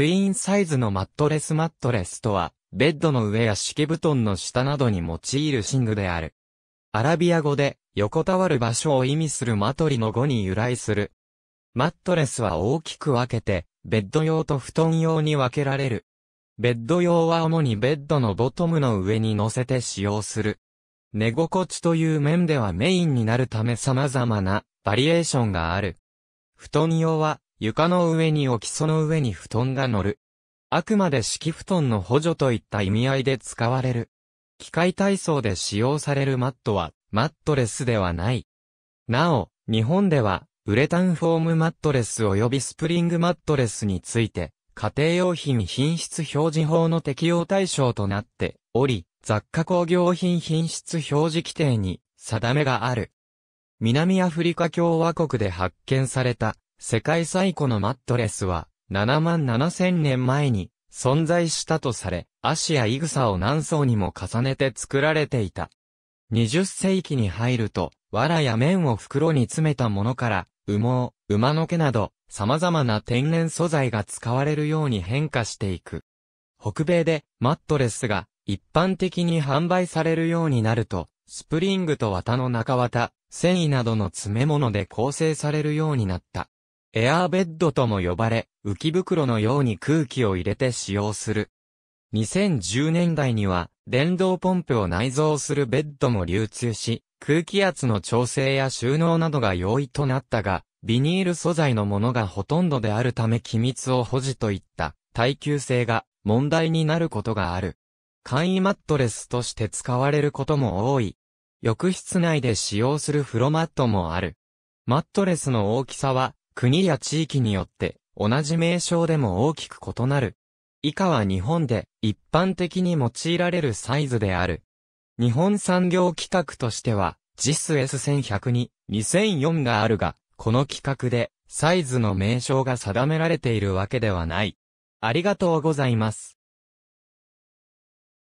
クイーンサイズのマットレスマットレスとは、ベッドの上や敷布団の下などに用いる寝具である。アラビア語で、横たわる場所を意味するマトリの語に由来する。マットレスは大きく分けて、ベッド用と布団用に分けられる。ベッド用は主にベッドのボトムの上に乗せて使用する。寝心地という面ではメインになるため様々なバリエーションがある。布団用は床の上に置きその上に布団が乗る。あくまで敷布団の補助といった意味合いで使われる。機械体操で使用されるマットは、マットレスではない。なお、日本では、ウレタンフォームマットレス及びスプリングマットレスについて、家庭用品品質表示法の適用対象となっており、雑貨工業品品質表示規定に定めがある。南アフリカ共和国で発見された世界最古のマットレスは、7万7千年前に存在したとされ、足やイグサを何層にも重ねて作られていた。20世紀に入ると、藁や綿を袋に詰めたものから、羽毛、馬の毛など、様々な天然素材が使われるように変化していく。北米でマットレスが一般的に販売されるようになると、スプリングと綿の中綿、繊維などの詰め物で構成されるようになった。エアーベッドとも呼ばれ、浮き袋のように空気を入れて使用する。2010年代には、電動ポンプを内蔵するベッドも流通し、空気圧の調整や収納などが容易となったが、ビニール素材のものがほとんどであるため機密を保持といった耐久性が問題になることがある。簡易マットレスとして使われることも多い。浴室内で使用する風呂マットもある。マットレスの大きさは国や地域によって同じ名称でも大きく異なる。以下は日本で一般的に用いられるサイズである。日本産業規格としては JIS S1100 に2004があるが、この規格でサイズの名称が定められているわけではない。ありがとうございます。